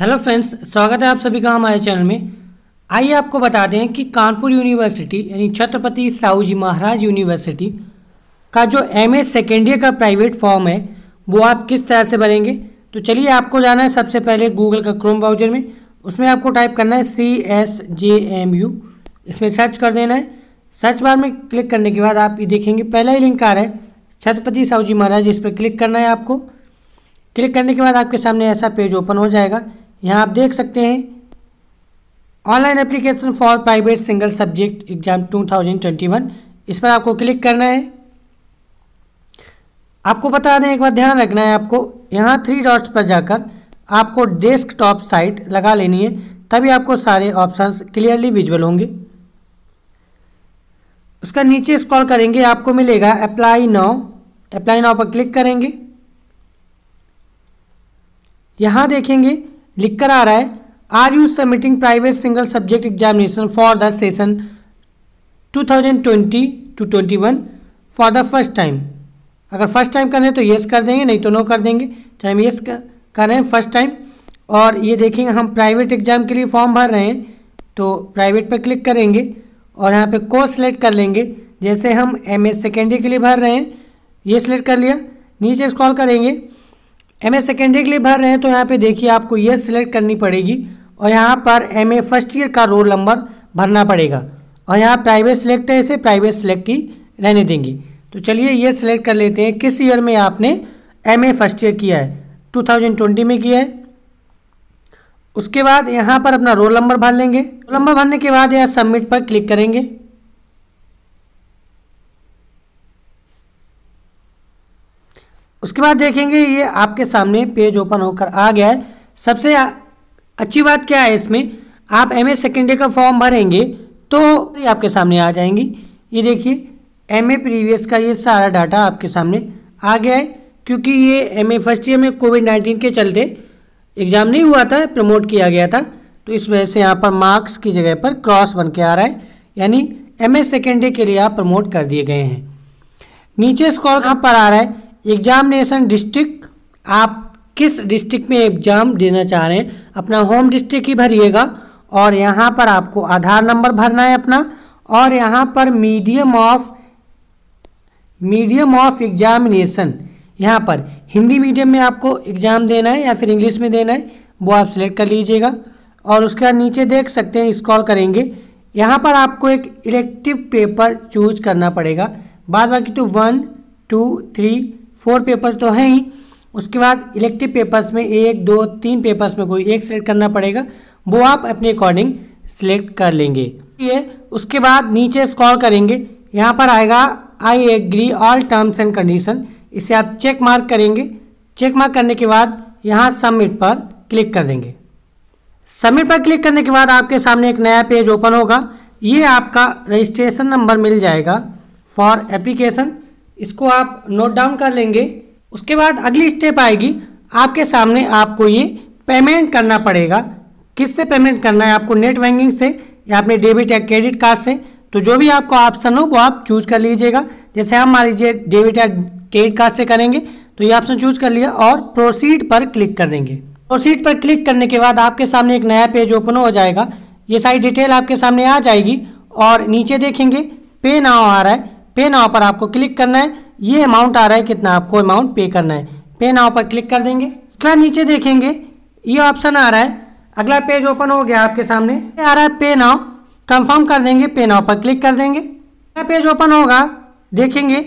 hello friends स्वागत है आप सभी का हमारे चैनल में आइए आपको बता दें कि कानपुर यूनिवर्सिटी यानी छत्रपति साहू जी महाराज यूनिवर्सिटी का जो एम ए सेकेंड ईयर का प्राइवेट फॉर्म है वो आप किस तरह से भरेंगे तो चलिए आपको जाना है सबसे पहले गूगल का क्रोम ब्राउजर में उसमें आपको टाइप करना है C S J M U इसमें सर्च कर देना है सर्च बार में क्लिक करने के बाद आप ये देखेंगे पहला ही लिंक आ रहा है छत्रपति साहू जी महाराज इस पर क्लिक करना है आपको क्लिक करने के बाद आपके सामने ऐसा पेज ओपन हो जाएगा यहाँ आप देख सकते हैं online application for private single subject exam 2021 इस पर आपको क्लिक करना है आपको बता दें एक बार ध्यान रखना है आपको यहाँ थ्री डॉट्स पर जाकर आपको डेस्कटॉप साइट लगा लेनी है तभी आपको सारे ऑप्शंस क्लियरली विजुअल होंगे उसका नीचे स्क्रॉल करेंगे आपको मिलेगा अप्लाई नाउ अप्लाई नाउ पर क्लिक करेंगे यहाँ देखेंगे लिख कर आ रहा है are you submitting private single subject examination for the session 2020 to one for the first time अगर फर्स्ट टाइम कर रहे हैं तो येस कर देंगे नहीं तो नो कर देंगे चाहे हम येस कर रहे हैं फर्स्ट टाइम और ये देखेंगे हम प्राइवेट एग्जाम के लिए फॉर्म भर रहे हैं तो प्राइवेट पर क्लिक करेंगे और यहाँ पे कोर्स सेलेक्ट कर लेंगे जैसे हम एम एस सेकेंडरी के लिए भर रहे हैं ये सिलेक्ट कर लिया नीचे स्क्रॉल करेंगे एम ए सेकेंडरी के लिए भर रहे हैं तो यहाँ पे देखिए आपको ये सिलेक्ट करनी पड़ेगी और यहाँ पर एम ए फर्स्ट ईयर का रोल नंबर भरना पड़ेगा और यहाँ प्राइवेट सिलेक्ट है इसे प्राइवेट सिलेक्ट ही रहने देंगे तो चलिए ये सिलेक्ट कर लेते हैं किस ईयर में आपने एम ए फर्स्ट ईयर किया है ट्वेंटी में किया है उसके बाद यहाँ पर अपना रोल नंबर भर लेंगे रोल नंबर भरने के बाद यहाँ सबमिट पर क्लिक करेंगे उसके बाद देखेंगे ये आपके सामने पेज ओपन होकर आ गया है सबसे अच्छी बात क्या है इसमें आप एम ए सेकेंडरी का फॉर्म भरेंगे तो ये आपके सामने आ जाएंगी ये देखिए एम ए प्रीवियस का ये सारा डाटा आपके सामने आ गया है क्योंकि ये एम ए फर्स्ट ईयर में कोविड नाइन्टीन के चलते एग्ज़ाम नहीं हुआ था प्रमोट किया गया था तो इस वजह से यहाँ पर मार्क्स की जगह पर क्रॉस बन के आ रहा है यानी एम ए सेकेंडरी के लिए आप प्रमोट कर दिए गए हैं नीचे स्कॉल कहाँ पर आ रहा है एग्जामिनेशन डिस्ट्रिक्ट आप किस डिस्ट्रिक्ट में एग्ज़ाम देना चाह रहे हैं अपना होम डिस्ट्रिक्ट ही भरिएगा और यहाँ पर आपको आधार नंबर भरना है अपना और यहाँ पर medium of medium of examination यहाँ पर हिंदी मीडियम में आपको एग्ज़ाम देना है या फिर इंग्लिश में देना है वो आप सिलेक्ट कर लीजिएगा और उसके बाद नीचे देख सकते हैं स्क्रॉल करेंगे यहाँ पर आपको एक इलेक्टिव पेपर चूज करना पड़ेगा बाद बाकी तो one two three four paper तो हैं ही उसके बाद इलेक्टिव पेपर्स में एक दो तीन पेपर्स में कोई एक सेलेक्ट करना पड़ेगा वो आप अपने अकॉर्डिंग सिलेक्ट कर लेंगे ये उसके बाद नीचे स्क्रॉल करेंगे यहाँ पर आएगा I agree all terms and condition इसे आप चेक मार्क करेंगे चेक मार्क करने के बाद यहाँ सबमिट पर क्लिक कर देंगे सबमिट पर क्लिक करने के बाद आपके सामने एक नया पेज ओपन होगा ये आपका रजिस्ट्रेशन नंबर मिल जाएगा फॉर एप्लीकेशन इसको आप नोट डाउन कर लेंगे उसके बाद अगली स्टेप आएगी आपके सामने आपको ये पेमेंट करना पड़ेगा किससे पेमेंट करना है आपको नेट बैंकिंग से या अपने डेबिट या क्रेडिट कार्ड से तो जो भी आपको ऑप्शन हो वो आप चूज कर लीजिएगा जैसे हम मान लीजिए डेबिट या क्रेडिट कार्ड से करेंगे तो ये ऑप्शन चूज कर लिया और प्रोसीड पर क्लिक कर देंगे प्रोसीड पर क्लिक करने के बाद आपके सामने एक नया पेज ओपन हो जाएगा ये सारी डिटेल आपके सामने आ जाएगी और नीचे देखेंगे पे नाव आ रहा है पे नाव पर आपको क्लिक करना है ये अमाउंट आ रहा है कितना आपको अमाउंट पे करना है पे नाव पर क्लिक कर देंगे उसके बाद नीचे देखेंगे ये ऑप्शन आ रहा है अगला पेज ओपन हो गया आपके सामने आ रहा है पे नाव कंफर्म कर देंगे पे नाव पर क्लिक कर देंगे अगला पेज ओपन होगा देखेंगे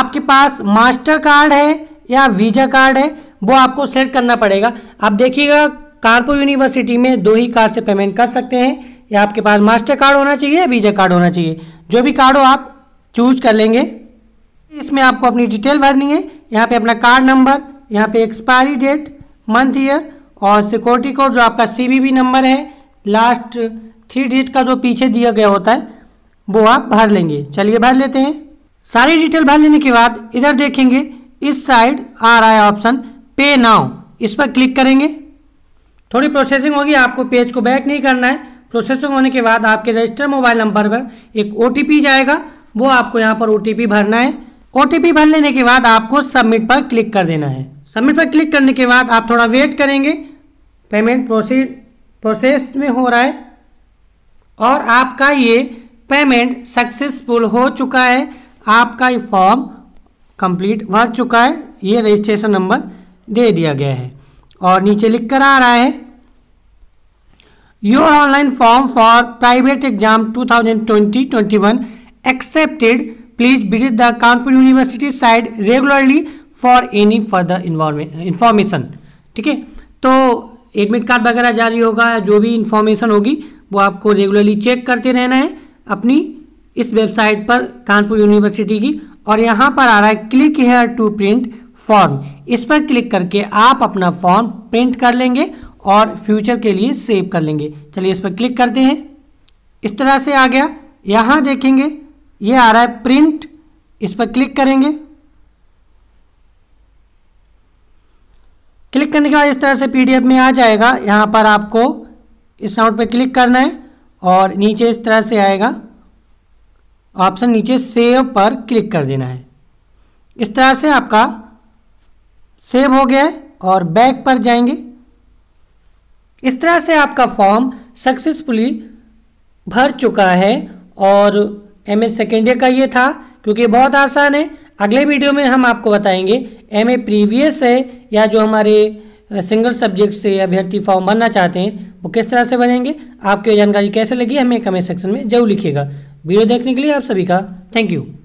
आपके पास मास्टर कार्ड है या वीज़ा कार्ड है वो आपको सेट करना पड़ेगा आप देखिएगा कानपुर यूनिवर्सिटी में दो ही कार्ड से पेमेंट कर सकते हैं या आपके पास मास्टर कार्ड होना चाहिए या वीज़ा कार्ड होना चाहिए जो भी कार्ड हो आप चूज कर लेंगे इसमें आपको अपनी डिटेल भरनी है यहाँ पे अपना कार्ड नंबर यहाँ पे एक्सपायरी डेट मंथ ईयर और सिक्योरिटी कोड जो आपका सी नंबर है लास्ट थ्री डिजिट का जो पीछे दिया गया होता है वो आप भर लेंगे चलिए भर लेते हैं सारी डिटेल भर लेने के बाद इधर देखेंगे इस साइड आ रहा है ऑप्शन पे नाउ इस पर क्लिक करेंगे थोड़ी प्रोसेसिंग होगी आपको पेज को बैक नहीं करना है प्रोसेसिंग होने के बाद आपके रजिस्टर मोबाइल नंबर पर एक ओ जाएगा वो आपको यहाँ पर ओ भरना है ओ भर लेने के बाद आपको सबमिट पर क्लिक कर देना है सबमिट पर क्लिक करने के बाद आप थोड़ा वेट करेंगे पेमेंट प्रोसीड प्रोसेस में हो रहा है और आपका ये पेमेंट सक्सेसफुल हो चुका है आपका ये फॉर्म कंप्लीट भर चुका है ये रजिस्ट्रेशन नंबर दे दिया गया है और नीचे लिख कर आ रहा है your online form for private exam 2020-21 accepted please visit the Kanpur university site regularly for any further information ठीक है तो एडमिट कार्ड वगैरह जारी होगा जो भी इंफॉर्मेशन होगी वो आपको रेगुलरली चेक करते रहना है अपनी इस वेबसाइट पर कानपुर यूनिवर्सिटी की और यहाँ पर आ रहा है click here to print form इस पर क्लिक करके आप अपना फॉर्म प्रिंट कर लेंगे और फ्यूचर के लिए सेव कर लेंगे चलिए इस पर क्लिक करते हैं इस तरह से आ गया यहाँ देखेंगे ये आ रहा है प्रिंट इस पर क्लिक करेंगे क्लिक करने के बाद इस तरह से पीडीएफ में आ जाएगा यहाँ पर आपको इस साउंड पर क्लिक करना है और नीचे इस तरह से आएगा ऑप्शन नीचे सेव पर क्लिक कर देना है इस तरह से आपका सेव हो गया है और बैक पर जाएंगे इस तरह से आपका फॉर्म सक्सेसफुली भर चुका है और एम ए सेकेंड ईयर का ये था क्योंकि बहुत आसान है अगले वीडियो में हम आपको बताएंगे एम ए प्रीवियस है या जो हमारे सिंगल सब्जेक्ट से अभ्यर्थी फॉर्म भरना चाहते हैं वो किस तरह से बनेंगे आपकी जानकारी कैसे लगी हमें कमेंट सेक्शन में जरूर लिखिएगा वीडियो देखने के लिए आप सभी का थैंक यू